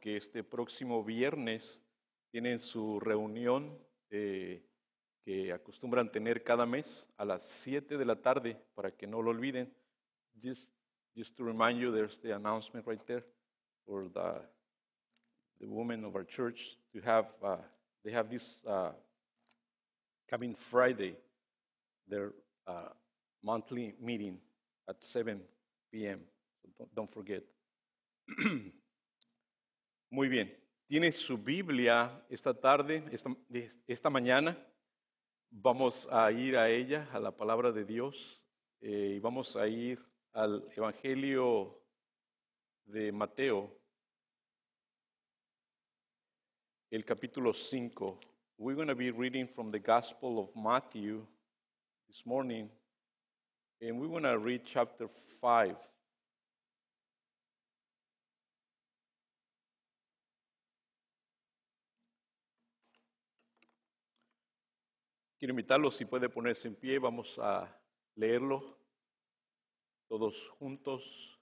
que este próximo viernes tienen su reunión eh, que acostumbran tener cada mes a las 7 de la tarde, para que no lo olviden. Just, to remind you, there's the announcement right there for the, the women of our church to have, uh, they have this uh, coming Friday, their uh, monthly meeting at 7 p.m. So don't forget. Muy bien, tiene su Biblia esta tarde, esta, esta, mañana. Vamos a ir a ella, a la palabra de Dios, eh, y vamos a ir al Evangelio de Mateo, el capítulo 5. We're going to be reading from the Gospel of Matthew this morning, and we're going to read chapter 5. Quiero invitarlo, si puede ponerse en pie, vamos a leerlo todos juntos,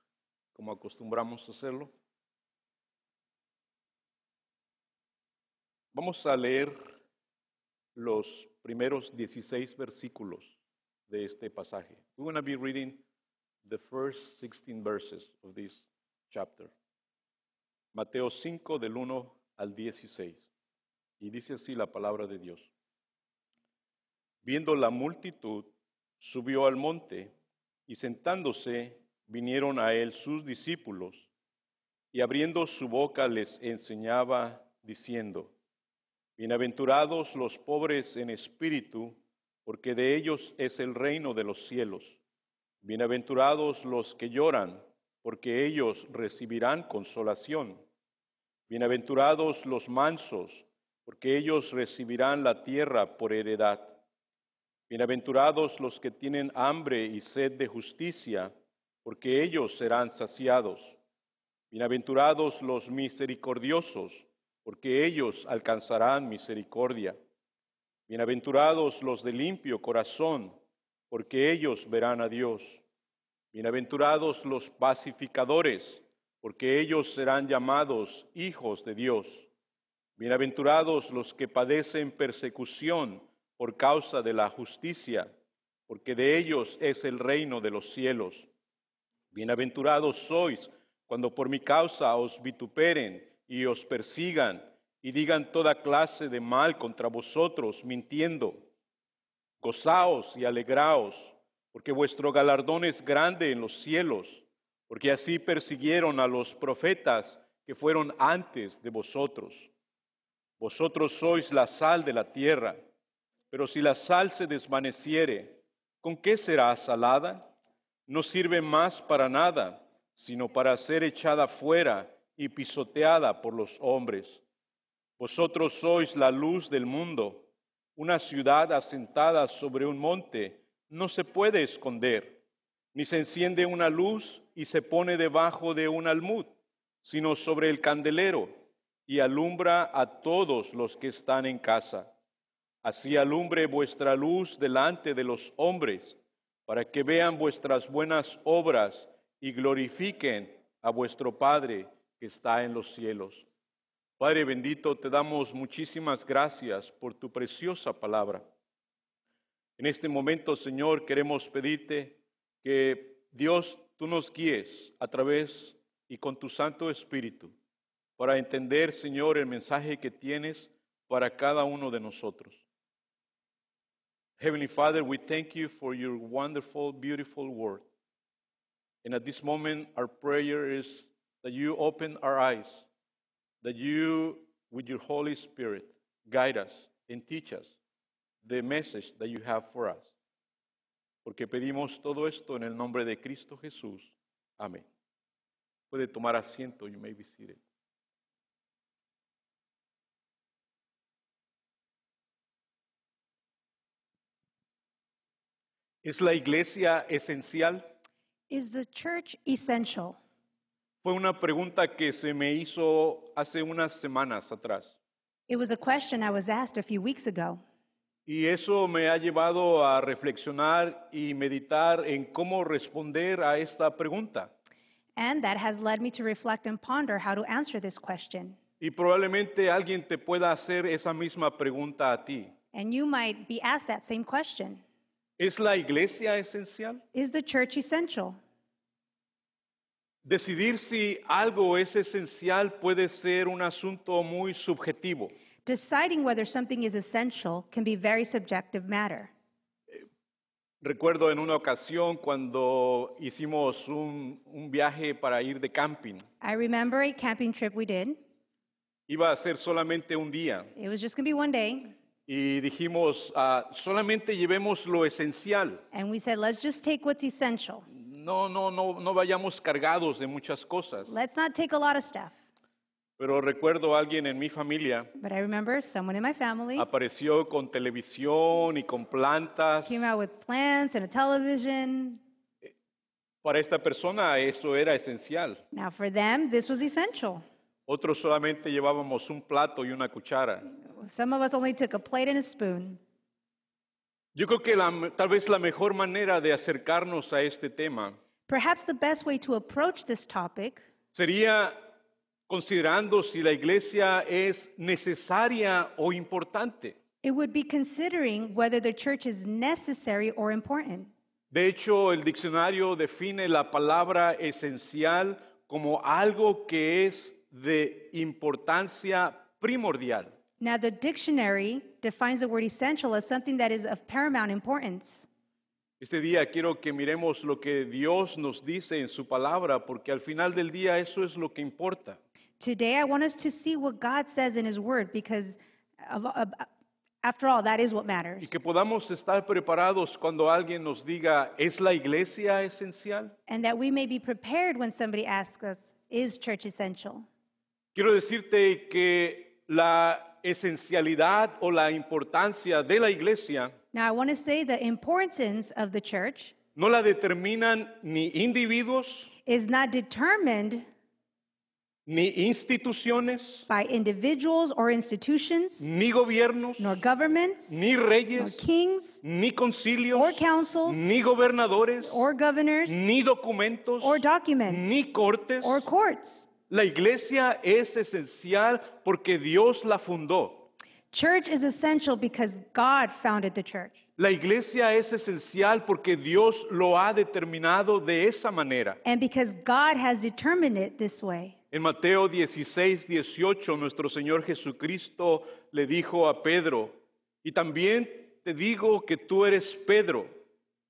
como acostumbramos a hacerlo. Vamos a leer los primeros 16 versículos de este pasaje. We're going to be reading the first 16 verses of this chapter. Mateo 5 del 1 al 16. Y dice así la palabra de Dios. Viendo la multitud, subió al monte y sentándose vinieron a él sus discípulos y abriendo su boca les enseñaba diciendo, Bienaventurados los pobres en espíritu, porque de ellos es el reino de los cielos. Bienaventurados los que lloran, porque ellos recibirán consolación. Bienaventurados los mansos, porque ellos recibirán la tierra por heredad. Bienaventurados los que tienen hambre y sed de justicia, porque ellos serán saciados. Bienaventurados los misericordiosos, porque ellos alcanzarán misericordia. Bienaventurados los de limpio corazón, porque ellos verán a Dios. Bienaventurados los pacificadores, porque ellos serán llamados hijos de Dios. Bienaventurados los que padecen persecución, por causa de la justicia, porque de ellos es el reino de los cielos. Bienaventurados sois cuando por mi causa os vituperen y os persigan y digan toda clase de mal contra vosotros, mintiendo. Gozaos y alegraos, porque vuestro galardón es grande en los cielos, porque así persiguieron a los profetas que fueron antes de vosotros. Vosotros sois la sal de la tierra. Pero si la sal se desvaneciere, ¿con qué será salada? No sirve más para nada, sino para ser echada fuera y pisoteada por los hombres. Vosotros sois la luz del mundo. Una ciudad asentada sobre un monte no se puede esconder, ni se enciende una luz y se pone debajo de un almud, sino sobre el candelero y alumbra a todos los que están en casa. Así alumbre vuestra luz delante de los hombres, para que vean vuestras buenas obras y glorifiquen a vuestro Padre que está en los cielos. Padre bendito, te damos muchísimas gracias por tu preciosa palabra. En este momento, Señor, queremos pedirte que Dios, tú nos guíes a través y con tu Santo Espíritu para entender, Señor, el mensaje que tienes para cada uno de nosotros. Heavenly Father, we thank you for your wonderful, beautiful word. And at this moment, our prayer is that you open our eyes, that you, with your Holy Spirit, guide us and teach us the message that you have for us. Porque pedimos todo esto en el nombre de Cristo Jesús. Amén. Puede tomar asiento, you may be seated. ¿Es la iglesia esencial? Is the church essential? Fue una pregunta que se me hizo hace unas semanas atrás. It was a question I was asked a few weeks ago. Y eso me ha llevado a reflexionar y meditar en cómo responder a esta pregunta. And that has led me to reflect and ponder how to answer this question. Y probablemente alguien te pueda hacer esa misma pregunta a ti. And you might be asked that same question. ¿Es la iglesia esencial? Is the church essential? Decidir si algo es esencial puede ser un asunto muy subjetivo. Deciding whether something is essential can be very subjective matter. Recuerdo en una ocasión cuando hicimos un, un viaje para ir de camping. I remember a camping trip we did. Iba a ser solamente un día. It was just going to be one day. Y dijimos, ah, solamente llevemos lo esencial. No, no, no, no vayamos cargados de muchas cosas. Pero recuerdo a alguien en mi familia apareció con televisión y con plantas. Para esta persona eso era esencial. Otros solamente llevábamos un plato y una cuchara. Yo creo que la, tal vez la mejor manera de acercarnos a este tema Perhaps the best way to approach this topic sería considerando si la iglesia es necesaria o importante. De hecho, el diccionario define la palabra esencial como algo que es de importancia primordial. Now, the dictionary defines the word essential as something that is of paramount importance. Este día quiero que miremos lo que Dios nos dice en su palabra, porque al final del día eso es lo que importa. Today, I want us to see what God says in His Word, because of, of, after all, that is what matters. Y que podamos estar preparados cuando alguien nos diga, ¿es la iglesia esencial? And that we may be prepared when somebody asks us, is church essential? Quiero decirte que la esencialidad o la importancia de la iglesia no la determinan ni individuos ni instituciones ni gobiernos ni reyes ni concilios ni gobernadores ni documentos ni cortes la iglesia es esencial porque Dios la fundó. La iglesia es esencial porque Dios lo ha determinado de esa manera. En Mateo 16, 18, nuestro Señor Jesucristo le dijo a Pedro, y también te digo que tú eres Pedro,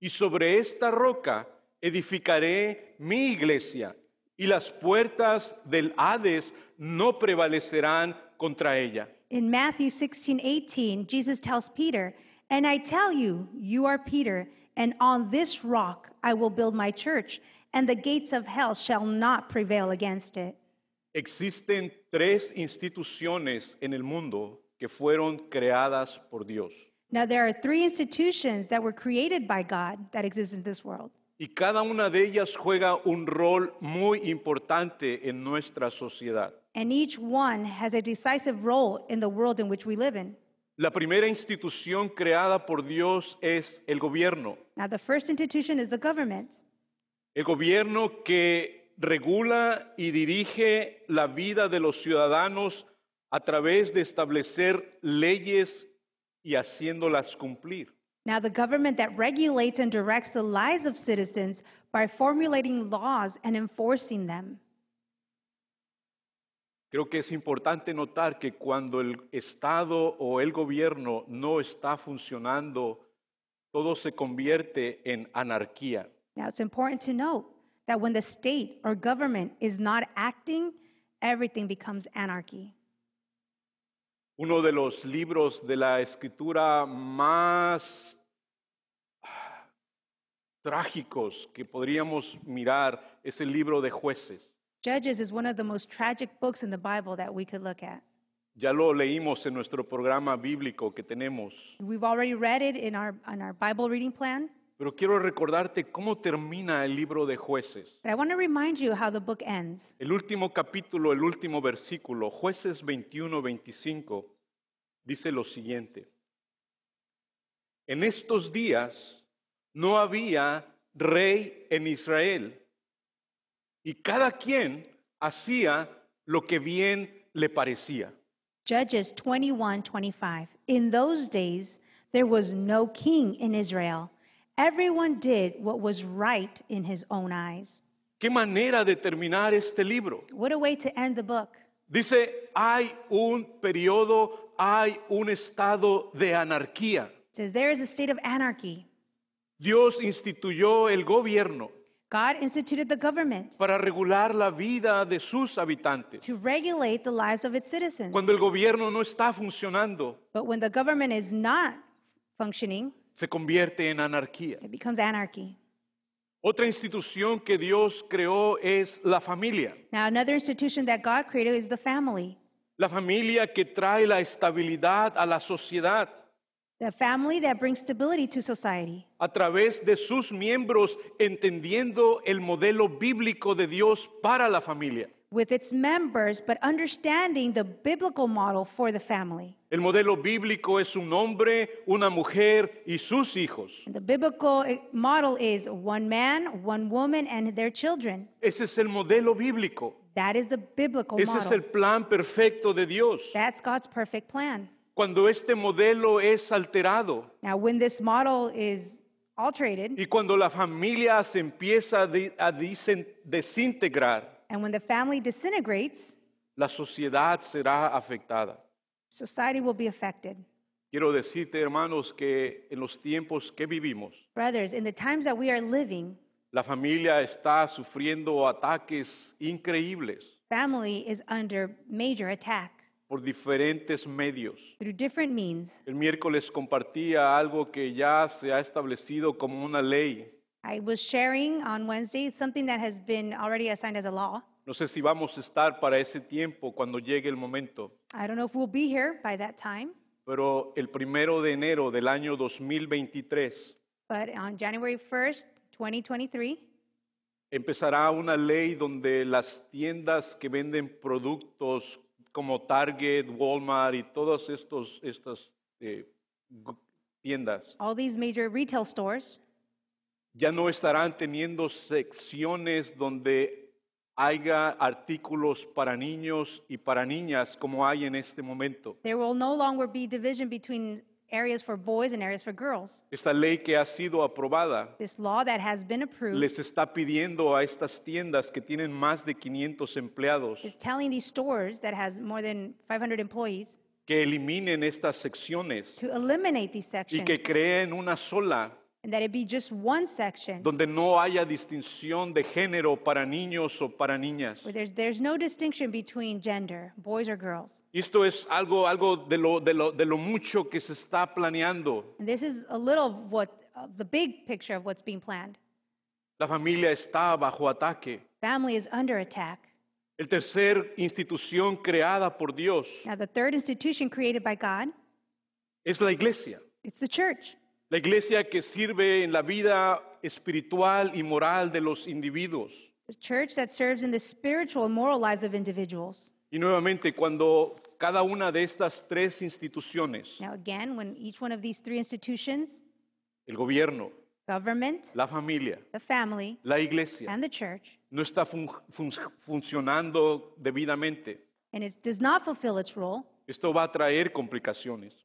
y sobre esta roca edificaré mi iglesia y las puertas del Hades no prevalecerán contra ella. In Matthew 16:18, Jesus tells Peter, "And I tell you, you are Peter, and on this rock I will build my church, and the gates of hell shall not prevail against it." Existen tres instituciones en el mundo que fueron creadas por Dios. Now there are three institutions that were created by God that exist in this world. Y cada una de ellas juega un rol muy importante en nuestra sociedad. La primera institución creada por Dios es el gobierno. El gobierno que regula y dirige la vida de los ciudadanos a través de establecer leyes y haciéndolas cumplir. Now, the government that regulates and directs the lives of citizens by formulating laws and enforcing them. Creo que es importante notar que cuando el Estado o el gobierno no está funcionando, todo se convierte en anarquía. Now it's important to note that when the state or government is not acting, everything becomes anarchy. Uno de los libros de la escritura más trágicos que podríamos mirar es el libro de jueces. Judges Ya lo leímos en nuestro programa bíblico que tenemos. Pero quiero recordarte cómo termina el libro de jueces. El último capítulo, el último versículo, jueces 21-25, dice lo siguiente. En estos días no había rey en Israel. Y cada quien hacía lo que bien le parecía. Judges 21:25 In those days there was no king in Israel. Everyone did what was right in his own eyes. Qué manera de terminar este libro. What a way to end the book. Dice, hay un periodo, hay un estado de anarquía. says there is a state of anarchy. Dios instituyó el gobierno para regular la vida de sus habitantes. Cuando el gobierno no está funcionando, se convierte en anarquía. Otra institución que Dios creó es la familia. La familia que trae la estabilidad a la sociedad. The family that brings stability to society. A través de sus miembros entendiendo el modelo bíblico de Dios para la familia. With its members, but understanding the biblical model for the family. El modelo bíblico es un hombre, una mujer y sus hijos. And the biblical eh, model is one man, one woman and their children. Ese es el modelo bíblico. That is the biblical Ese model. es el plan perfecto de Dios. That's God's perfect plan. Cuando este modelo es alterado y cuando la familia se empieza a, desintegrar, la sociedad será afectada. Quiero decirte, hermanos, que en los tiempos que vivimos, la familia está sufriendo ataques increíbles por diferentes medios. El miércoles compartía algo que ya se ha establecido como una ley. I was sharing on Wednesday something that has been already assigned as a law. No sé si vamos a estar para ese tiempo cuando llegue el momento, I don't know if we'll be here by that time, pero el primero de enero del año 2023 but on January 1st, 2023, empezará una ley donde las tiendas que venden productos como Target, Walmart y todas estos, estas eh, tiendas All these major retail stores ya no estarán teniendo secciones donde haya artículos para niños y para niñas como hay en este momento. There will no longer be division between areas for boys and areas for girls. Esta ley que ha sido aprobada This law that has been approved les está pidiendo a estas tiendas que tienen más de 500 empleados is telling these stores that has more than 500 employees que eliminen estas secciones to eliminate these sections. y que creen una sola and that it be just one section donde no haya distinción de género para niños o para niñas. where there's, there's no distinction between gender, boys or girls. Y Esto es algo, algo de, lo, de, lo, de lo mucho que se está planeando. And this is a little of what of the big picture of what's being planned. La familia está bajo ataque. Family is under attack. El tercer institución creada por Dios Now, the third institution created by God es la iglesia. it's the church. La iglesia que sirve en la vida espiritual y moral de los individuos. Y nuevamente cuando cada una de estas tres instituciones, el gobierno, la familia, la iglesia, no está funcionando debidamente, esto va a traer complicaciones.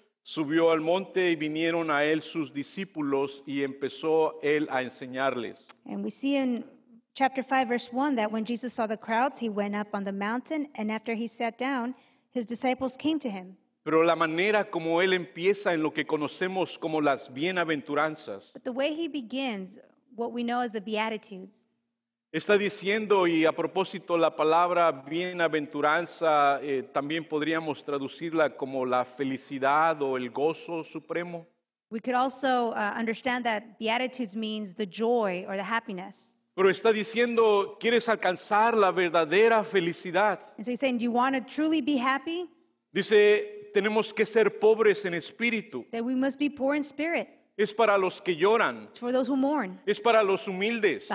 Subió al monte y vinieron a él sus discípulos y empezó él a enseñarles. And we see in chapter 5 verse 1 that when Jesus saw the crowds, he went up on the mountain and after he sat down, his disciples came to him. Pero la manera como él empieza en lo que conocemos como las bienaventuranzas But the way he begins, what we know as the beatitudes, Está diciendo, y a propósito, la palabra bienaventuranza eh, también podríamos traducirla como la felicidad o el gozo supremo. Pero está diciendo, ¿quieres alcanzar la verdadera felicidad? he's saying, do you want to truly be happy? Dice, tenemos que ser pobres en espíritu. we must be poor in spirit. Es para los que lloran. Es para los humildes.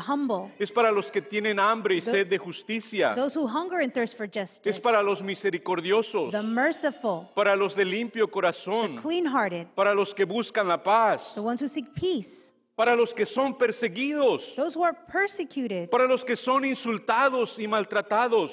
Es para los que tienen hambre y sed de justicia. hunger thirst for Es para los misericordiosos. the merciful, Para los de limpio corazón. Para los que buscan la paz. the ones who seek peace, Para los que son perseguidos. those who Para los que son insultados y maltratados.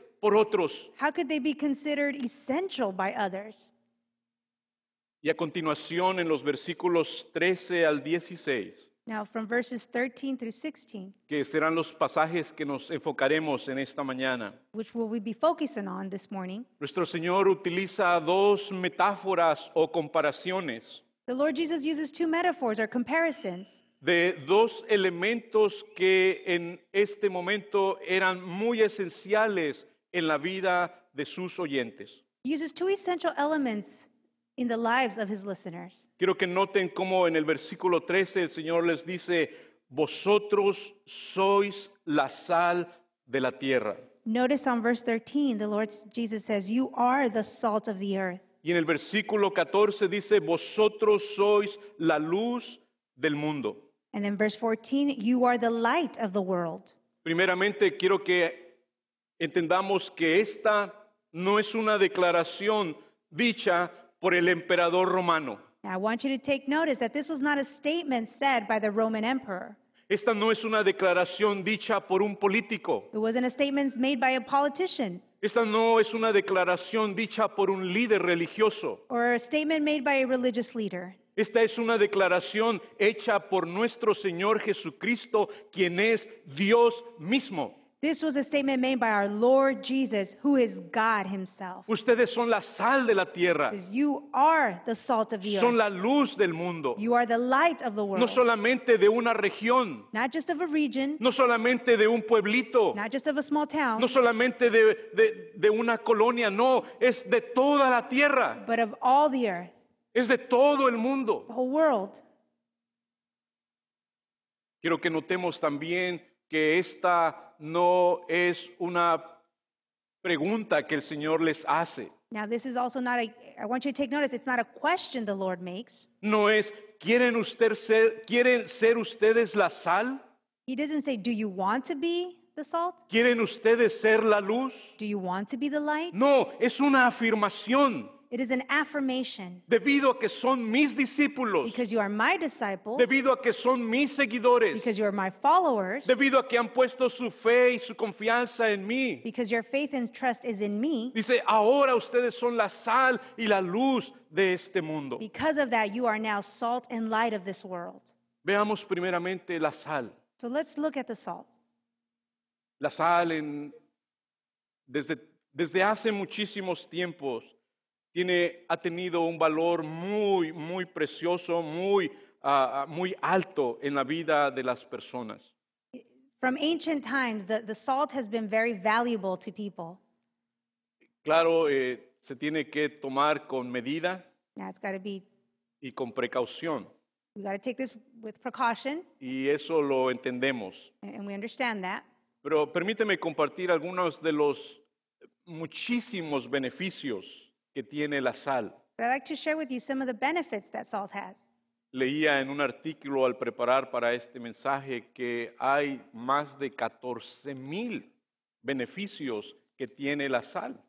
por otros? How could they be considered essential by others? Y a continuación en los versículos 13 al 16, Now, from verses 13 through 16, que serán los pasajes que nos enfocaremos en esta mañana. which will we be focusing on this morning, Nuestro Señor utiliza dos metáforas o comparaciones the Lord Jesus uses two metaphors or comparisons de dos elementos que en este momento eran muy esenciales en la vida de sus oyentes. uses two essential elements in the lives of his listeners. Quiero que noten cómo en el versículo 13 el Señor les dice, vosotros sois la sal de la tierra. Notice on verse 13, the Lord Jesus says, You are the salt of the earth. Y en el versículo 14 dice, Vosotros sois la luz del mundo. And in verse 14, You are the light of the world. Primeramente, quiero que entendamos que esta no es una declaración dicha por el emperador romano. I want you to take notice that this was not a statement said by the Roman emperor. Esta no es una declaración dicha por un político. Esta no es una declaración dicha por un líder religioso. a statement made by a religious leader. Esta es una declaración hecha por nuestro Señor Jesucristo, quien es Dios mismo. This was a statement made by our Lord Jesus, who is God himself. Ustedes son la sal de la tierra. Says, you are the salt of the son earth. la luz del mundo. You are the light of the world. No solamente de una región. Not just of a region. No solamente de un pueblito. Not just of a small town. No solamente de, de, de una colonia, no, es de toda la tierra. But of all the earth. Es de todo el mundo. The whole world. Quiero que notemos también que esta no es una pregunta que el Señor les hace. Now this is also not a I want you to take notice it's not a question the Lord makes. No es ¿quieren usted ser quieren ser ustedes la sal? He doesn't say do you want to be the salt? ¿Quieren ustedes ser la luz? Do you want to be the light? No, es una afirmación. It is an affirmation. Debido a que son mis discípulos. Because you are my disciples. Debido a que son mis seguidores. Because you are my followers. Debido a que han puesto su fe y su confianza en mí. Because your faith and trust is in me. Dice, ahora ustedes son la sal y la luz de este mundo. Because of that you are now salt and light of this world. Veamos primeramente la sal. So let's look at the salt. La sal en, desde, desde hace muchísimos tiempos tiene, ha tenido un valor muy, muy precioso, muy, ah, ah, muy alto en la vida de las personas. From ancient times, the, salt has been very valuable to people. Claro, eh, se tiene que tomar con medida y con precaución. Y eso lo entendemos. Pero permíteme compartir algunos de los muchísimos beneficios que tiene la sal. Leía en un artículo al preparar para este mensaje que hay más de 14,000 beneficios que tiene la sal.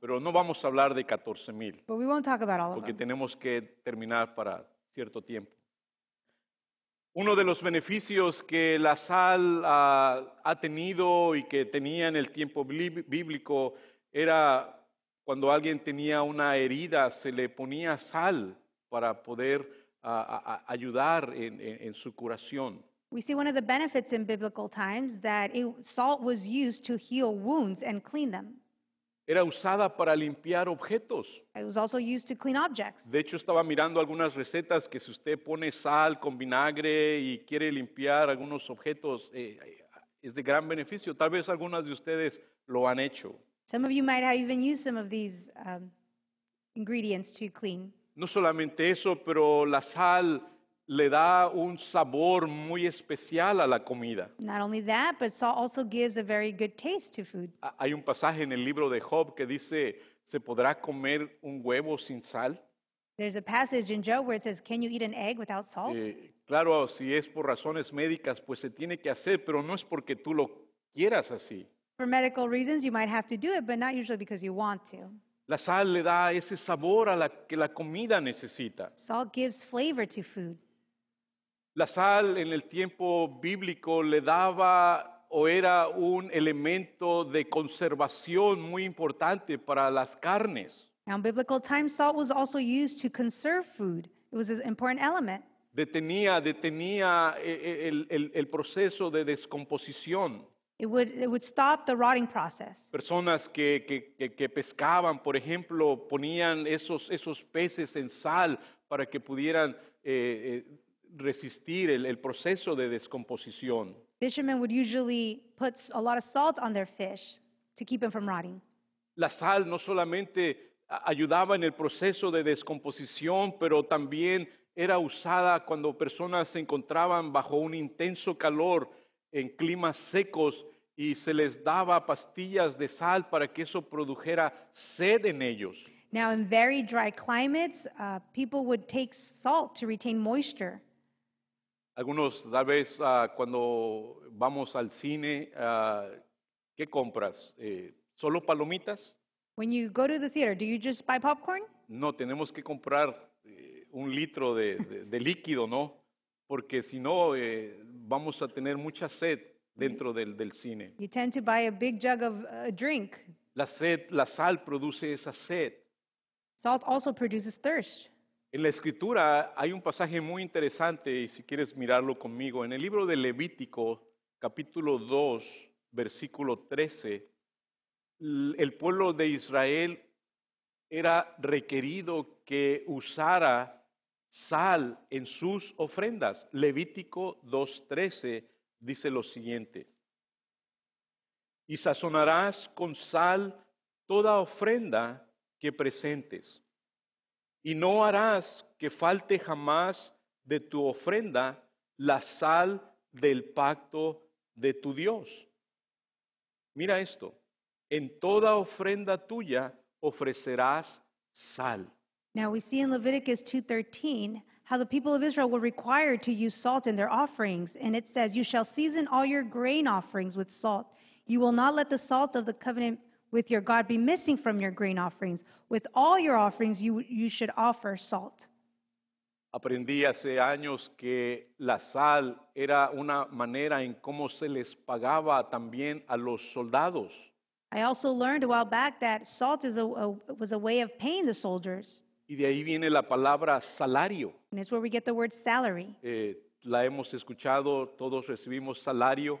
Pero no vamos a hablar de 14,000 mil. Porque tenemos que terminar para cierto tiempo. Uno de los beneficios que la sal ha tenido y que tenía en el tiempo bíblico era cuando alguien tenía una herida, se le ponía sal para poder ayudar en, su curación. We see one of the benefits in biblical times that salt was used to heal wounds and clean them era usada para limpiar objetos. De hecho, estaba mirando algunas recetas que si usted pone sal con vinagre y quiere limpiar algunos objetos, eh, eh, es de gran beneficio. Tal vez algunas de ustedes lo han hecho. No solamente eso, pero la sal le da un sabor muy especial a la comida. Not only that, but salt also gives a very good taste to food. Hay un pasaje en el libro de Job que dice, ¿se podrá comer un huevo sin sal? There's a passage in Job where it says, Can you eat an egg without salt? Eh, claro, si es por razones médicas, pues se tiene que hacer, pero no es porque tú lo quieras así. For medical reasons, you might have to do it, but not usually because you want to. La sal le da ese sabor a la que la comida necesita. Salt gives flavor to food. La sal en el tiempo bíblico le daba o era un elemento de conservación muy importante para las carnes. biblical times, salt was also used to conserve food. It was an important element. Detenía, detenía eh, eh, el, el, el proceso de descomposición. It would, it would stop the rotting process. Personas que, que, que pescaban, por ejemplo, ponían esos, esos peces en sal para que pudieran eh, resistir el, proceso de descomposición. Fishermen would usually put a lot of salt on their fish to keep them from rotting. La sal no solamente ayudaba en el proceso de descomposición, pero también era usada cuando personas se encontraban bajo un intenso calor en climas secos y se les daba pastillas de sal para que eso produjera sed en ellos. Now, in very dry climates, uh, people would take salt to retain moisture. Algunos, tal vez, ah, cuando vamos al cine, ah, ¿qué compras? Eh, ¿Solo palomitas? go to the theater, do you just buy popcorn? No, tenemos que comprar eh, un litro de, de, líquido, ¿no? Porque si no, eh, vamos a tener mucha sed dentro del, del cine. You tend to buy a big jug of uh, drink. La sed, la sal produce esa sed. Salt also produces thirst. En la escritura hay un pasaje muy interesante, y si quieres mirarlo conmigo, en el libro de Levítico, capítulo 2, versículo 13, el pueblo de Israel era requerido que usara sal en sus ofrendas. Levítico 2.13 dice lo siguiente, y sazonarás con sal toda ofrenda que presentes y no harás que falte jamás de tu ofrenda la sal del pacto de tu Dios. Mira esto, en toda ofrenda tuya ofrecerás sal. Now we see in Leviticus 2:13 how the people of Israel were required to use salt in their offerings, and it says, "You shall season all your grain offerings with salt. You will not let the salt of the covenant with your God be missing from your grain offerings. With all your offerings, you, you should offer salt. Aprendí hace años que la sal era una manera en cómo se les pagaba también a los soldados. I also learned a while back that salt is a, a, was a way of paying the soldiers. Y de ahí viene la palabra salario. And it's where we get the word salary. Eh, la hemos escuchado, todos recibimos salario.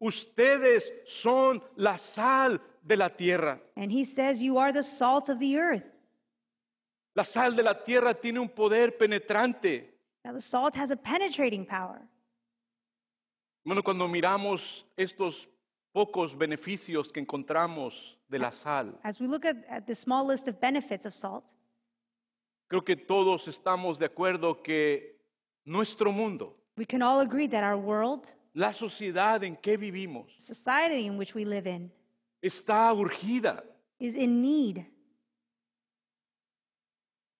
ustedes son la sal de la tierra. he says, You are the salt of the earth. La sal de la tierra tiene un poder penetrante. Bueno, cuando miramos estos pocos beneficios que encontramos de la sal, As we look at, the small list of benefits of salt, creo que todos estamos de acuerdo que nuestro mundo la sociedad en que vivimos society in which we live in está urgida is in need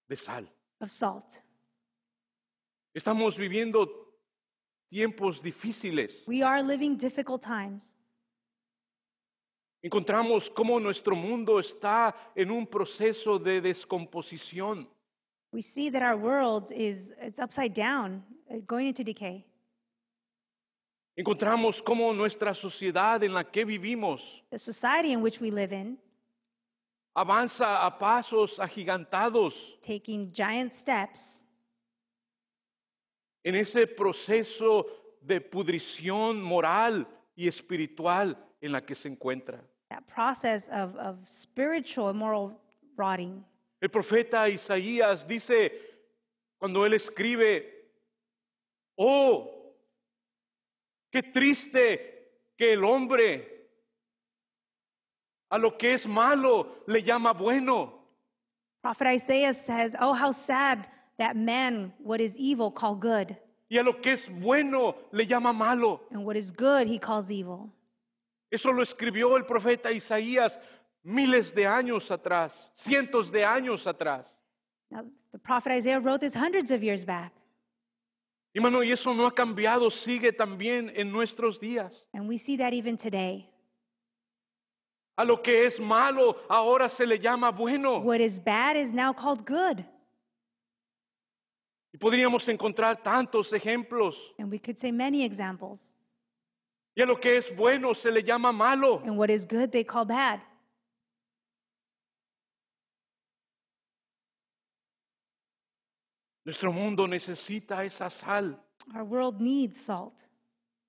de sal. of salt. Estamos viviendo tiempos difíciles. We are living difficult times. Encontramos cómo nuestro mundo está en un proceso de descomposición. We see that our world is it's upside down, uh, going into decay. Encontramos cómo nuestra sociedad en la que vivimos avanza a pasos agigantados en ese proceso de pudrición moral y espiritual en la que se encuentra. moral El profeta Isaías dice, cuando él escribe, oh, Qué triste que el hombre a lo que es malo le llama bueno. Prophet Isaiah says, Oh, how sad that man, what is evil, call good. Y a lo que es bueno le llama malo. And what is good, he calls evil. Eso lo escribió el profeta Isaías miles de años atrás, cientos de años atrás. Now, the prophet Isaiah wrote this hundreds of years back. Y y eso no ha cambiado, sigue también en nuestros días. A lo que es malo ahora se le llama bueno. What is bad is now called good. Y podríamos encontrar tantos ejemplos. And we could say many examples. Y a lo que es bueno se le llama malo. And what is good they call bad. Nuestro mundo necesita esa sal. Our world needs salt.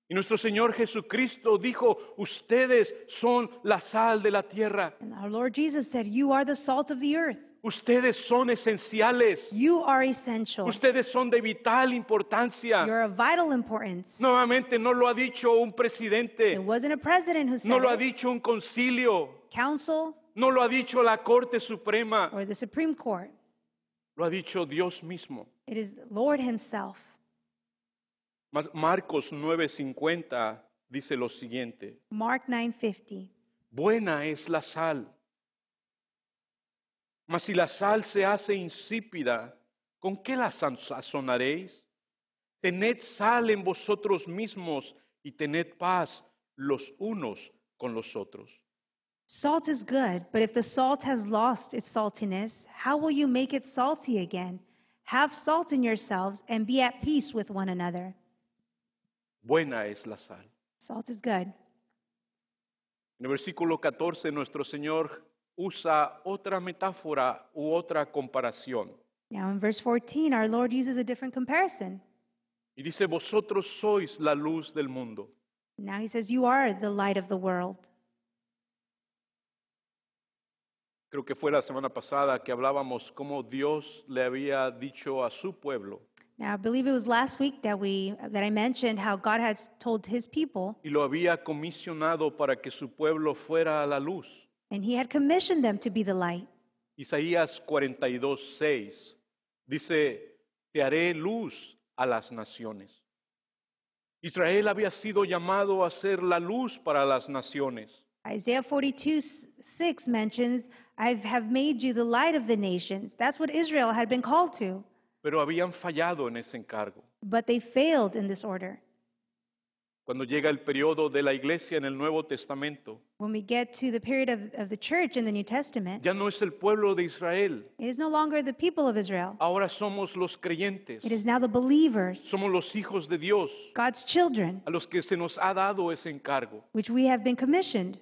Y nuestro Señor Jesucristo dijo, ustedes son la sal de la tierra. And our Lord Jesus said, you are the salt of the earth. Ustedes son esenciales. You are essential. Ustedes son de vital importancia. You're of vital importance. Nuevamente no lo ha dicho un presidente. It wasn't a president who said no lo ha dicho un concilio. Council. No lo ha dicho la Corte Suprema. Or the Supreme Court. Lo ha dicho Dios mismo. Marcos 9:50 dice lo siguiente. Buena es la sal. Mas si la sal se hace insípida, ¿con qué la sazonaréis? Tened sal en vosotros mismos y tened paz los unos con los otros. Salt is good, but if the salt has lost its saltiness, how will you make it salty again? Have salt in yourselves and be at peace with one another. Buena es la sal. Salt is good. En el versículo 14, nuestro Señor usa otra metáfora u otra comparación. Now in verse 14, our Lord uses a different comparison. Y dice, vosotros sois la luz del mundo. Now he says, you are the light of the world. Creo que fue la semana pasada que hablábamos cómo Dios le había dicho a su pueblo. Now, I believe it was last week that I mentioned how God had told his people Y lo había comisionado para que su pueblo fuera a la luz. and he had commissioned them to be the light. Isaías 42:6 dice, "Te haré luz a las naciones." Israel había sido llamado a ser la luz para las naciones. Isaiah 42 mentions I have made you the light of the nations. That's what Israel had been called to. Pero habían fallado en ese encargo. But they failed in this order. Cuando llega el periodo de la iglesia en el Nuevo Testamento, When we get to the period of, of the church in the New Testament, ya no es el pueblo de Israel, it is no longer the people of Israel. ahora somos los creyentes, It is now the believers, somos los hijos de Dios, God's children, a los que se nos ha dado ese encargo. which we have been commissioned.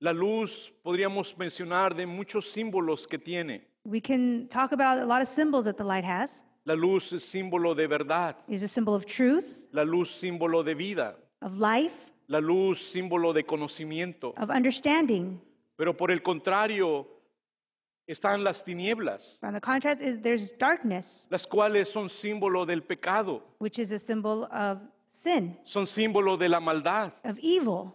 La luz podríamos mencionar de muchos símbolos que tiene. We can talk about a lot of symbols that the light has. La luz es símbolo de verdad. Is a symbol of truth, La luz símbolo de vida. of life, La luz símbolo de conocimiento. of understanding. Pero por el contrario, están las tinieblas, On the contrast is there's darkness, las cuales son símbolo del pecado, which is a symbol of sin, son símbolo de la maldad, of evil,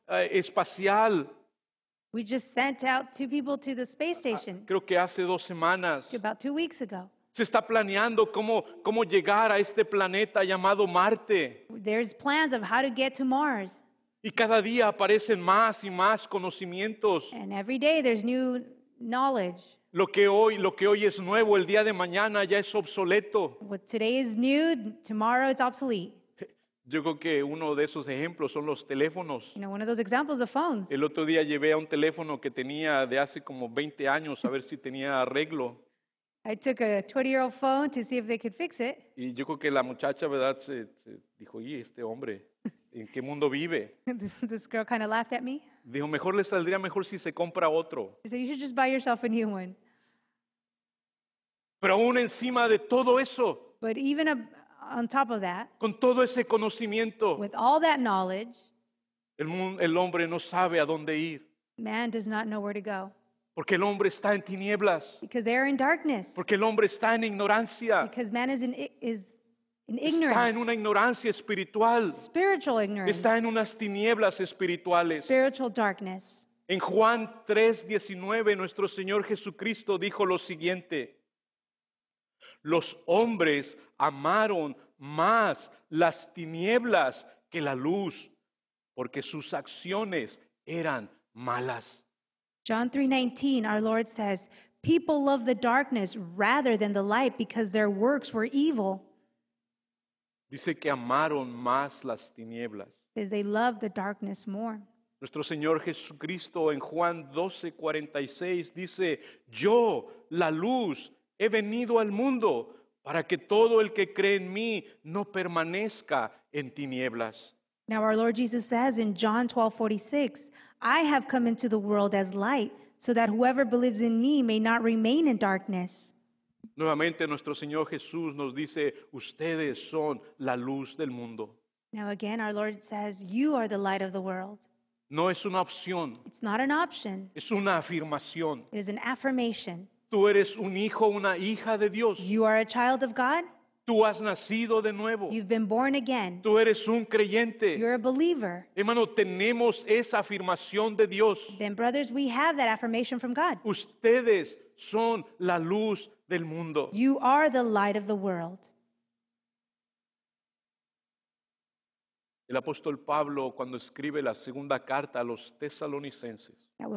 eh, espacial. We just sent out two people to the space station Creo que hace dos semanas about two weeks ago. se está planeando cómo, cómo llegar a este planeta llamado Marte. There's plans of how to get to Mars, Y cada día aparecen más y más conocimientos. and every day there's new knowledge. Lo que hoy, lo que hoy es nuevo, el día de mañana ya es obsoleto. What today is new, tomorrow it's obsolete. Yo creo que uno de esos ejemplos son los teléfonos. El otro día llevé a un teléfono que tenía de hace como 20 años a ver si tenía arreglo. I took a 20-year-old phone to see if they could fix it. Y yo creo que la muchacha, ¿verdad? Se, dijo, ¿y este hombre, ¿en qué mundo vive? this, girl kind of laughed at me. Dijo, mejor le saldría mejor si se compra otro. She should just buy yourself a new one. Pero aún encima de todo eso. a, con todo ese conocimiento, el, hombre no sabe a dónde ir, porque el hombre está en tinieblas, porque el hombre está en ignorancia, está en una ignorancia espiritual, está en unas tinieblas espirituales. En Juan 3:19 nuestro Señor Jesucristo dijo lo siguiente, los hombres amaron más las tinieblas que la luz, porque sus acciones eran malas. John 3:19 our Lord says, "People love the darkness rather than the light because their works were evil." Dice que amaron más las tinieblas. Says they love the darkness more. Nuestro Señor Jesucristo en Juan 12:46 dice, "Yo, la luz, He venido al mundo para que todo el que cree en mí no permanezca en tinieblas. Now our Lord Jesus says in John 12:46, I have come into the world as light, so that whoever believes in me may not remain in darkness. Nuevamente nuestro Señor Jesús nos dice, ustedes son la luz del mundo. Now again our Lord says, you are the light of the world. No es una opción. It's not an option. Es una afirmación. It is an affirmation. Tú eres un hijo, una hija de Dios. You are a child of God. Tú has nacido de nuevo. You've been born again. Tú eres un creyente. You're a believer. Hermano, tenemos esa afirmación de Dios. Then brothers, we have that affirmation from God. Ustedes son la luz del mundo. You are the light of the world. El apóstol Pablo cuando escribe la segunda carta a los tesalonicenses. En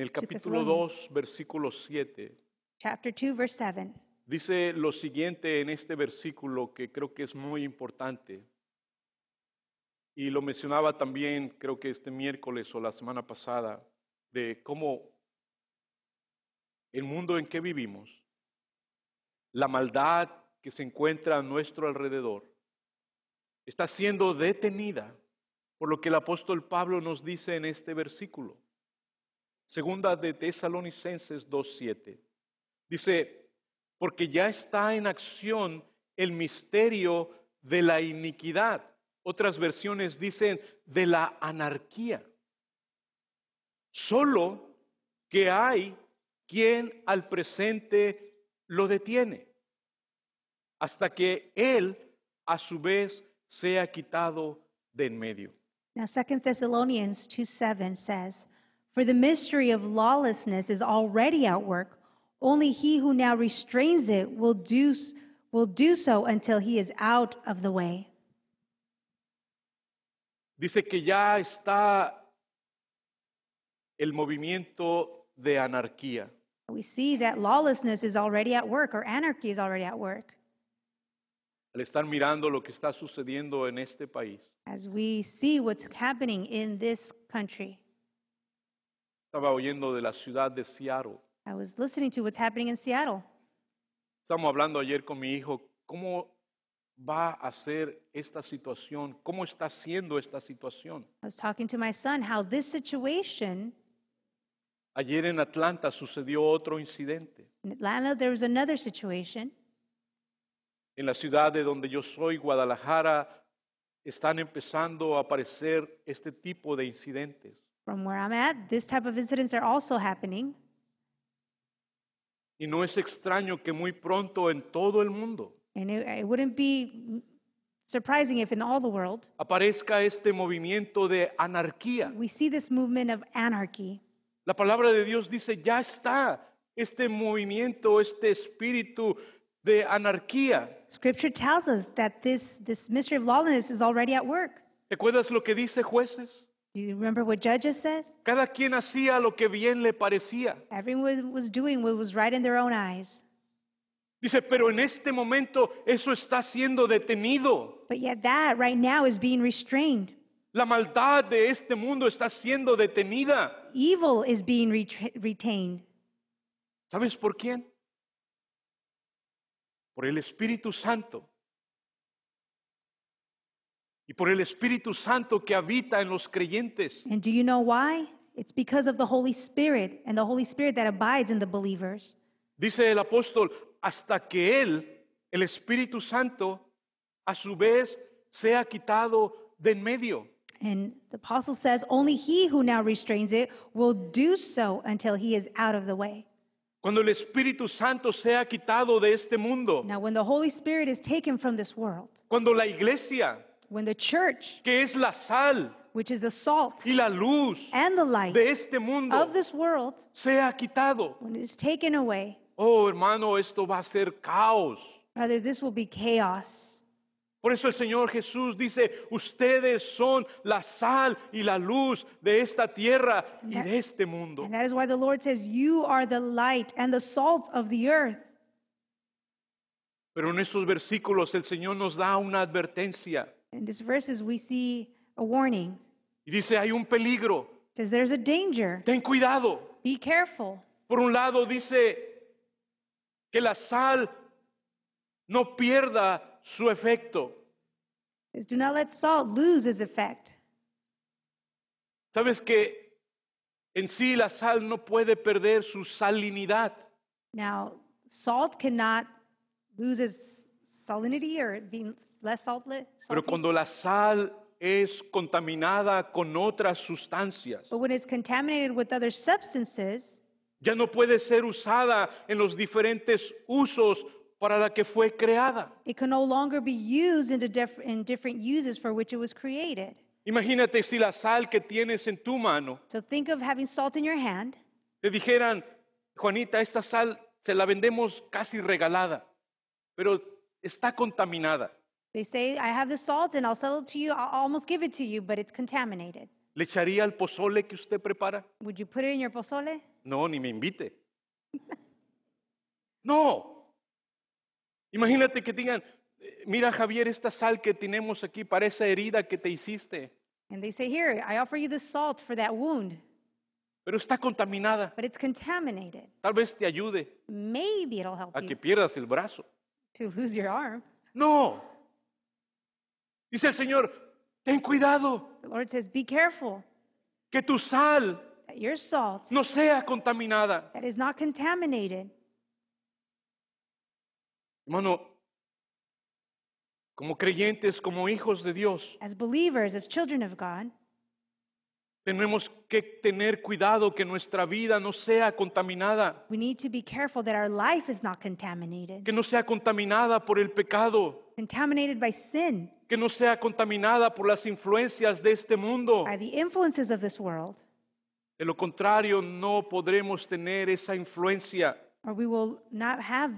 el capítulo 2, versículo 7, dice lo siguiente en este versículo que creo que es muy importante. Y lo mencionaba también, creo que este miércoles o la semana pasada, de cómo el mundo en que vivimos, la maldad que se encuentra a nuestro alrededor, está siendo detenida por lo que el apóstol Pablo nos dice en este versículo. Segunda de Tesalonicenses 2.7. Dice, porque ya está en acción el misterio de la iniquidad. Otras versiones dicen de la anarquía. Solo que hay quien al presente lo detiene, hasta que Él a su vez sea quitado de en medio. Now 2 Thessalonians 2:7 says, "For the mystery of lawlessness is already at work; only he who now restrains it will do will do so until he is out of the way." Dice que ya está el movimiento de anarquía. We see that lawlessness is already at work or anarchy is already at work. al estar mirando lo que está sucediendo en este país. As we see what's happening Estaba oyendo de la ciudad de Seattle. I was listening to what's happening Seattle. Estamos hablando ayer con mi hijo cómo va a ser esta situación, cómo está siendo esta situación. I was talking to my son Ayer en Atlanta sucedió otro incidente. In Atlanta there was another situation en la ciudad de donde yo soy, Guadalajara, están empezando a aparecer este tipo de incidentes. Y no es extraño que muy pronto en todo el mundo And in all the world aparezca este movimiento de anarquía. this movement of anarchy. La palabra de Dios dice, ya está este movimiento, este espíritu de anarquía. Scripture tells us that this, this mystery of lawlessness is already at work. ¿Recuerdas lo que dice jueces? Do you remember what Judges says? Cada quien hacía lo que bien le parecía. Everyone was doing what was right in their own eyes. Dice, pero en este momento eso está siendo detenido. But yet that right now is being restrained. La maldad de este mundo está siendo detenida. Evil is being retained. ¿Sabes por quién? por el Espíritu Santo. Y por el Espíritu Santo que habita en los creyentes. And do you know why? It's because of the Holy Spirit and the Holy Spirit that abides in the believers. Dice el apóstol, hasta que Él, el Espíritu Santo, a su vez sea quitado de en medio. And the apostle says, only he who now restrains it will do so until he is out of the way. Cuando el Espíritu Santo sea quitado de este mundo. Now, when the Holy Spirit is taken from this world, Cuando la iglesia, when the church, que es la sal which is the salt y la luz and the light de este mundo, of this world, sea quitado. when it is taken away, Oh, hermano, esto va a ser caos. brother, this will be chaos. Por eso el Señor Jesús dice, ustedes son la sal y la luz de esta tierra y de este mundo. why the Lord says, you are the light and the salt of the earth. Pero en esos versículos el Señor nos da una advertencia. we see a warning. Y dice, hay un peligro. there's a danger. Ten cuidado. Be careful. Por un lado dice que la sal no pierda su efecto. Says, Do not let salt lose its effect. Sabes que en sí la sal no puede perder su salinidad. Now, salt cannot lose its salinity or being less salty. Pero cuando la sal es contaminada con otras sustancias, But when it's contaminated with other substances, ya no puede ser usada en los diferentes usos para la que fue creada. It can no longer be used in, diff in different uses for which it was created. Imagínate si la sal que tienes en tu mano So think of having salt in your hand. te dijeran, Juanita, esta sal se la vendemos casi regalada, pero está contaminada. They say, I have the salt and I'll sell it to you. I'll almost give it to you, but it's contaminated. ¿Le echaría al pozole que usted prepara? Would you put it in your pozole? No, ni me invite. No, Imagínate que digan, eh, mira Javier, esta sal que tenemos aquí para esa herida que te hiciste. they say, here, I offer you salt for Pero está contaminada. Tal vez te ayude a que pierdas el brazo. No. Dice el Señor, ten cuidado que tu sal no sea contaminada. Hermano, como creyentes, como hijos de Dios, tenemos que tener cuidado que nuestra vida no sea contaminada, que no sea contaminada por el pecado, que no sea contaminada por las influencias de este mundo. by the influences of this world, De lo contrario, no podremos tener esa influencia. or we will not have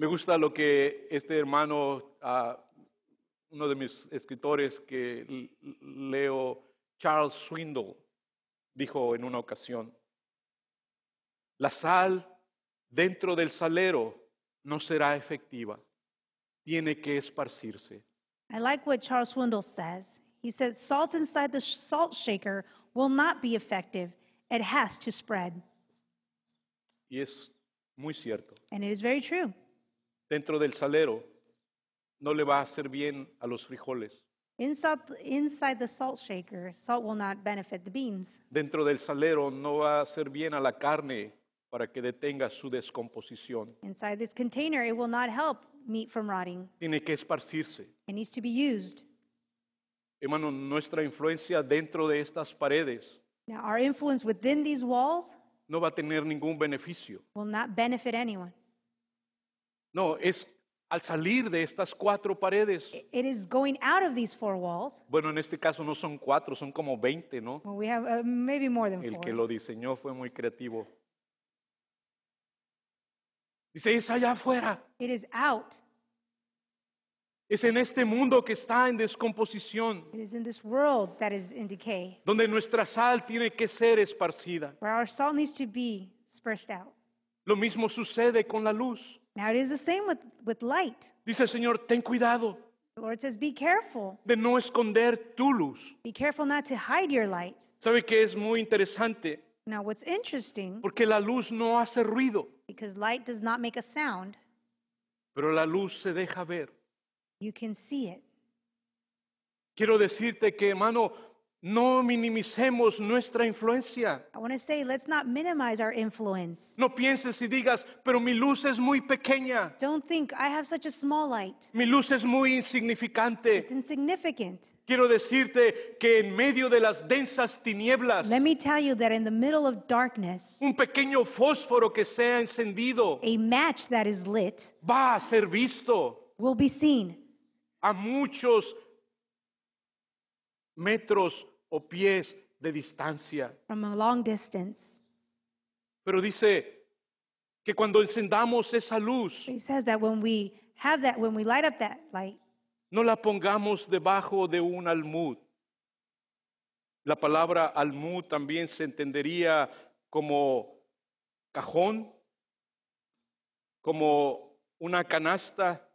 me gusta lo que este hermano, ah, uno de mis escritores que leo, Charles Swindle, dijo en una ocasión, la sal dentro del salero no será efectiva, tiene que esparcirse. I like what Charles Swindle says. He said, salt inside the salt shaker will not be effective. It has to spread. Y es muy cierto. And it is very true dentro del salero no le va a hacer bien a los frijoles. Inside, inside the salt shaker, salt will not benefit the beans. Dentro del salero no va a hacer bien a la carne para que detenga su descomposición. Inside this container, it will not help meat from rotting. Tiene que esparcirse. It needs to be used. Hermano, nuestra influencia dentro de estas paredes Now, our influence within these walls no va a tener ningún beneficio. will not benefit anyone. No, es al salir de estas cuatro paredes. Bueno, en este caso no son cuatro, son como 20, ¿no? Uh, El que lo diseñó fue muy creativo. Dice, es allá afuera. out. Es en este mundo que está en descomposición. It is in this world that is in Donde nuestra sal tiene que ser esparcida. Lo mismo sucede con la luz. Now it is the same with, with light. Dice el Señor, ten cuidado The Lord says, Be careful. de no esconder tu luz. Be careful not to hide your light. ¿Sabe que es muy interesante? Now, what's interesting, Porque la luz no hace ruido, because light does not make a sound, pero la luz se deja ver. you can see it. Quiero decirte que, hermano, No minimicemos nuestra influencia. No pienses y digas, pero mi luz es muy pequeña. Don't think I have such a small light. Mi luz es muy insignificante. insignificant. Quiero decirte que en medio de las densas tinieblas, Let me tell you that in the middle of darkness, un pequeño fósforo que sea encendido a match that is lit va a ser visto a muchos metros o pies de distancia. Pero dice que cuando encendamos esa luz, no la pongamos debajo de un almud. La palabra almud también se entendería como cajón, como una canasta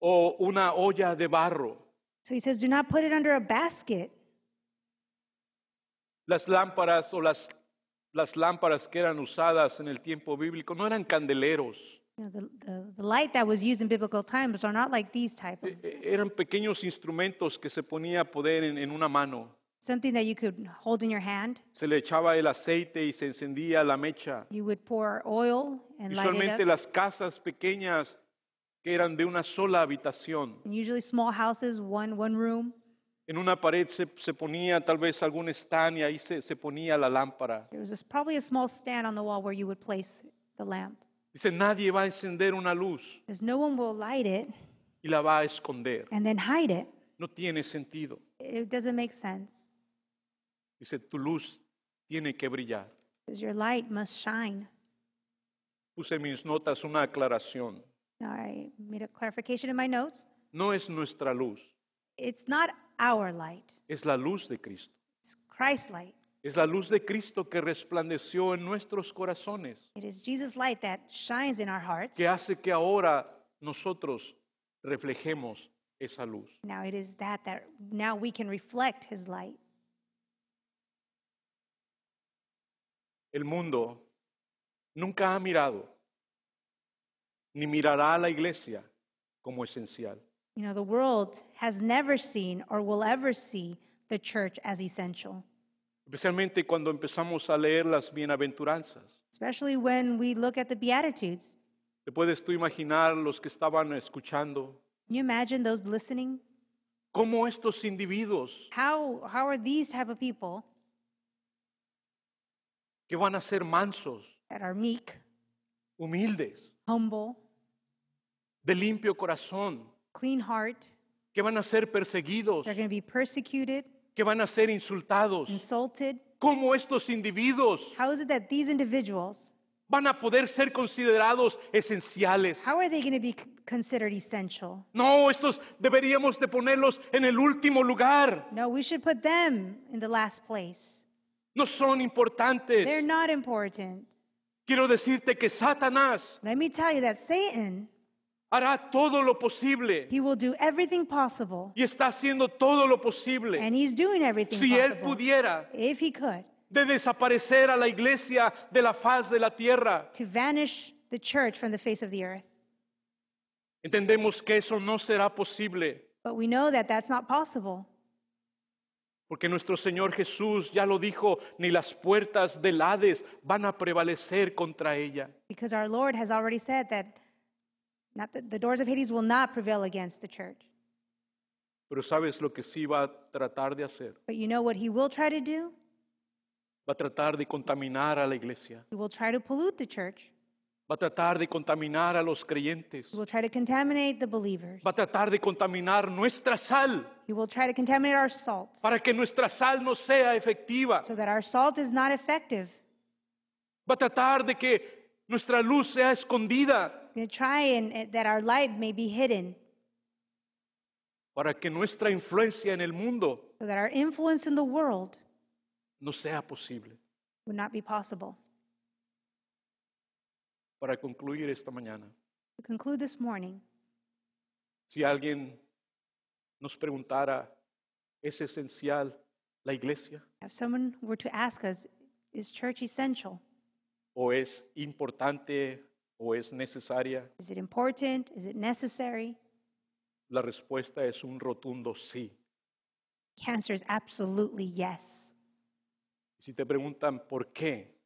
o una olla de barro. So he says, do not put it under a basket. Las lámparas o las, las lámparas que eran usadas en el tiempo bíblico no eran candeleros. the, light that was used in biblical times are not like these type e, e, Eran pequeños instrumentos que se ponía poder en, en una mano. something that you could hold in your hand. Se le echaba el aceite y se encendía la mecha. You would pour oil and light it Usualmente las casas pequeñas que eran de una sola habitación. And usually small houses, one one room. En una pared se, se ponía tal vez algún stand y ahí se, se ponía la lámpara. There was this, probably a small stand on the wall where you would place the lamp. Dice, nadie va a encender una luz Because no one will light it y la va a esconder. and then hide it. No tiene sentido. It doesn't make sense. Dice, tu luz tiene que brillar. Because your light must shine. Puse en mis notas una aclaración. I made a clarification in my notes. No es nuestra luz, es la luz de Cristo. light. Es la luz de Cristo que resplandeció en nuestros corazones. It is Jesus light that shines in our hearts. Que hace que ahora nosotros reflejemos esa luz. Now it is that now we can reflect his light. El mundo nunca ha mirado ni mirará a la iglesia como esencial. You know, the world has never seen or will ever see the church as essential. Especialmente cuando empezamos a leer las bienaventuranzas. Especially when we look at the Beatitudes. ¿Te puedes tú imaginar los que estaban escuchando? Can you imagine those listening? ¿Cómo estos individuos? How, how are these type of people que van a ser mansos, that are meek, humildes, humble, de limpio corazón, clean heart, que van a ser perseguidos, they're going to be persecuted, que van a ser insultados. insulted. ¿Cómo estos individuos How is it that these individuals, van a poder ser considerados esenciales? how are they going to be considered essential? No, estos deberíamos de ponerlos en el último lugar. No, we should put them in the last place. No son importantes. They're not important. Quiero decirte que Satanás Let me tell you that Satan hará todo lo posible. He will do everything possible. Y está haciendo todo lo posible. And he's doing everything si possible. él pudiera. If he could. De desaparecer a la iglesia de la faz de la tierra. To vanish the church from the face of the earth. Entendemos que eso no será posible. But we know that that's not possible. Porque nuestro Señor Jesús ya lo dijo, ni las puertas del Hades van a prevalecer contra ella. Because our Lord has already said that Not the, the doors of Hades will not prevail against the church. Pero sabes lo que sí va a tratar de hacer. But you know what he will try to do? Va a tratar de contaminar a la iglesia. He will try to pollute the church. Va a tratar de contaminar a los creyentes. He will try to contaminate the believers. Va a tratar de contaminar nuestra sal. He will try to contaminate our salt. Para que nuestra sal no sea efectiva. So that our salt is not effective. Va a tratar de que nuestra luz sea escondida. It's going to try and eh, that our light may be hidden. Para que nuestra influencia en el mundo so that our influence in the world no sea posible. Would not be possible. Para concluir esta mañana. To conclude this morning. Si alguien nos preguntara, ¿es esencial la iglesia? If someone were to ask us, is church essential? o es importante o es necesaria? La respuesta es un rotundo sí. Si te preguntan por qué,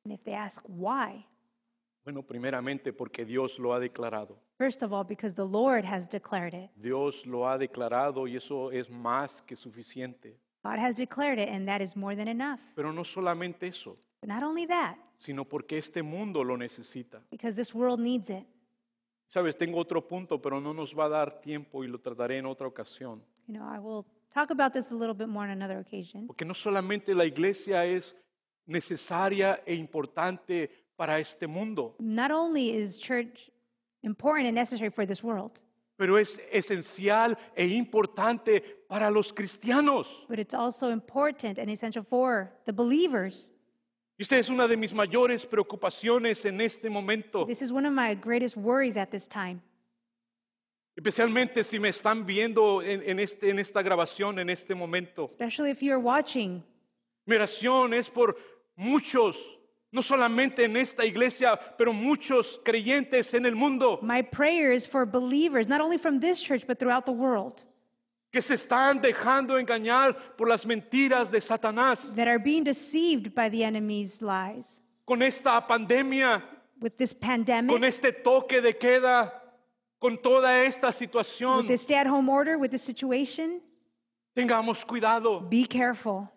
bueno, primeramente porque Dios lo ha declarado. Dios lo ha declarado y eso es más que suficiente. Pero no solamente eso. But not only that, sino porque este mundo lo necesita. Because this world needs it. Sabes, tengo otro punto, pero no nos va a dar tiempo y lo trataré en otra ocasión. You know, I will talk about this a little bit more on another occasion. Porque no solamente la iglesia es necesaria e importante para este mundo, Not only is church important and necessary for this world, pero es esencial e importante para los cristianos. but it's also important and essential for the believers. Y esta es una de mis mayores preocupaciones en este momento, This is one of my greatest worries at this time, especialmente si me están viendo en, este, esta grabación en este momento. especially if are watching. Mi oración es por muchos, no solamente en esta iglesia, pero muchos creyentes en el mundo My prayer is for believers, not only from this church, but throughout the world, que se están dejando engañar por las mentiras de Satanás. that are being deceived by the enemy's lies. Con esta pandemia, With this con este toque de queda, con toda esta with situación, this stay at home order, with this situation, tengamos cuidado. be careful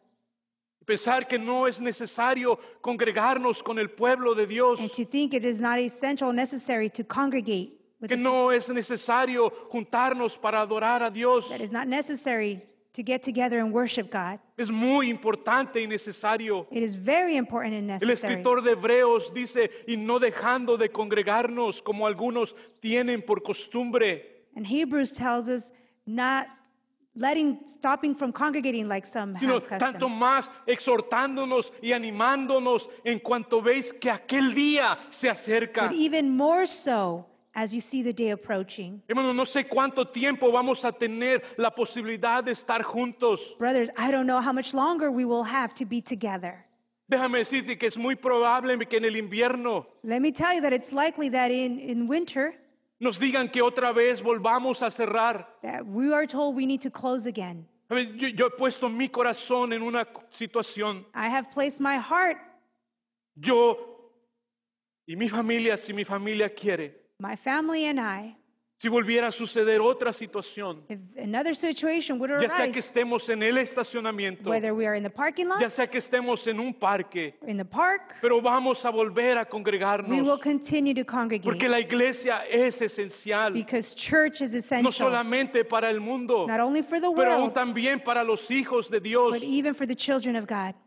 Pensar que no es necesario congregarnos con el pueblo de Dios. and to think it is not essential, necessary to congregate que no es necesario juntarnos para adorar a Dios. that is not necessary to get together and worship God. Es muy importante y necesario. It is very important and El necessary. escritor de Hebreos dice, y no dejando de congregarnos como algunos tienen por costumbre, And Hebrews tells us not letting, stopping from congregating like some sino have tanto custom, más exhortándonos y animándonos en cuanto veis que aquel día se acerca. but even more so as you see the day approaching. Hermano, no sé cuánto tiempo vamos a tener la posibilidad de estar juntos. Brothers, I don't know how much longer we will have to be together. Déjame decirte que es muy probable que en el invierno Let me tell you that it's likely that in, in winter, nos digan que otra vez volvamos a cerrar. that we are told we need to close again. I ver, Yo, yo he puesto mi corazón en una situación. I have placed my heart Yo y mi familia, si mi familia quiere, si volviera a suceder otra situación, ya sea que estemos en el estacionamiento, whether we are in the parking lot, ya sea que estemos en un parque, in the park, pero vamos a volver a we will congregarnos continue to porque la iglesia es esencial, no solamente para el mundo, pero también para los hijos de Dios.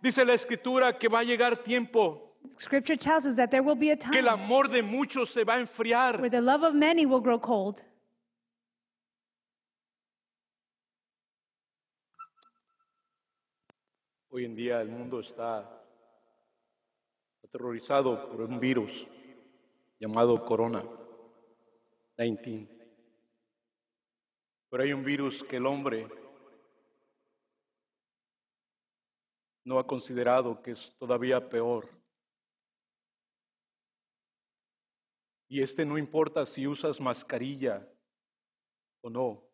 Dice la escritura que va a llegar tiempo Scripture tells us that there will be a time que el amor de muchos se va a enfriar. where the love of many will grow cold. Hoy en día el mundo está aterrorizado por un virus llamado Corona 19. Pero hay un virus que el hombre no ha considerado que es todavía peor. Y este no importa si usas mascarilla o no,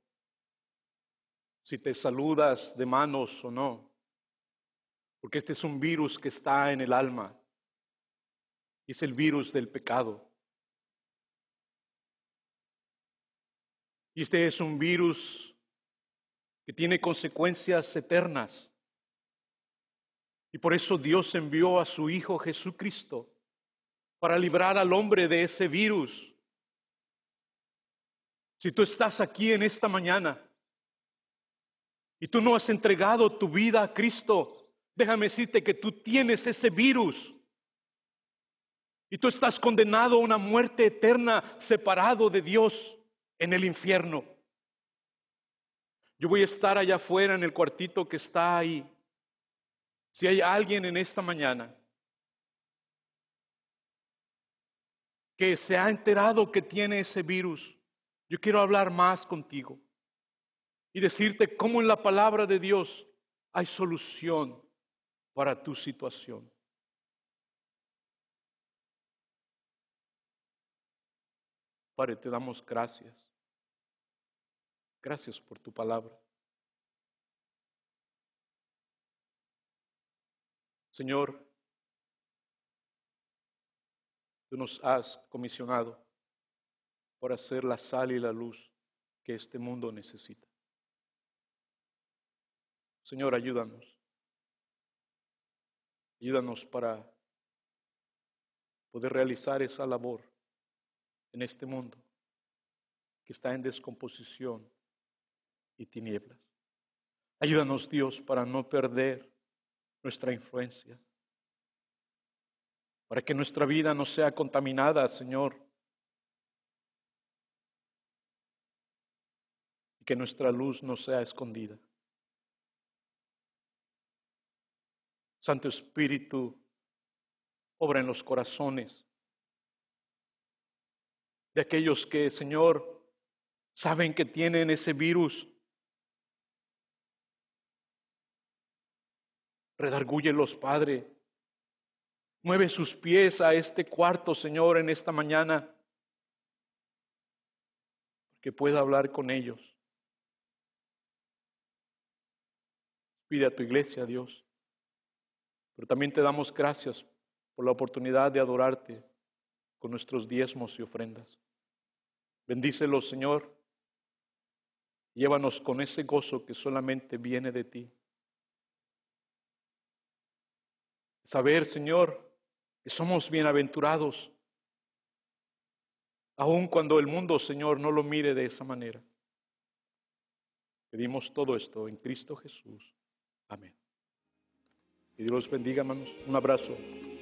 si te saludas de manos o no, porque este es un virus que está en el alma. Es el virus del pecado. Y este es un virus que tiene consecuencias eternas. Y por eso Dios envió a su Hijo Jesucristo para librar al hombre de ese virus. Si tú estás aquí en esta mañana y tú no has entregado tu vida a Cristo, déjame decirte que tú tienes ese virus. Y tú estás condenado a una muerte eterna separado de Dios en el infierno. Yo voy a estar allá afuera en el cuartito que está ahí. Si hay alguien en esta mañana que se ha enterado que tiene ese virus, yo quiero hablar más contigo y decirte cómo en la palabra de Dios hay solución para tu situación. Padre, te damos gracias. Gracias por tu palabra. Señor, Tú nos has comisionado para ser la sal y la luz que este mundo necesita. Señor, ayúdanos. Ayúdanos para poder realizar esa labor en este mundo que está en descomposición y tinieblas. Ayúdanos, Dios, para no perder nuestra influencia para que nuestra vida no sea contaminada, Señor. Y que nuestra luz no sea escondida. Santo Espíritu, obra en los corazones de aquellos que, Señor, saben que tienen ese virus. Redargúyelos, Padre. Mueve sus pies a este cuarto, Señor, en esta mañana, que pueda hablar con ellos. Pide a tu iglesia, Dios. Pero también te damos gracias por la oportunidad de adorarte con nuestros diezmos y ofrendas. Bendícelo, Señor. Llévanos con ese gozo que solamente viene de ti. Saber, Señor, somos bienaventurados, aun cuando el mundo, Señor, no lo mire de esa manera. Pedimos todo esto en Cristo Jesús. Amén. Y Dios los bendiga, hermanos. Un abrazo.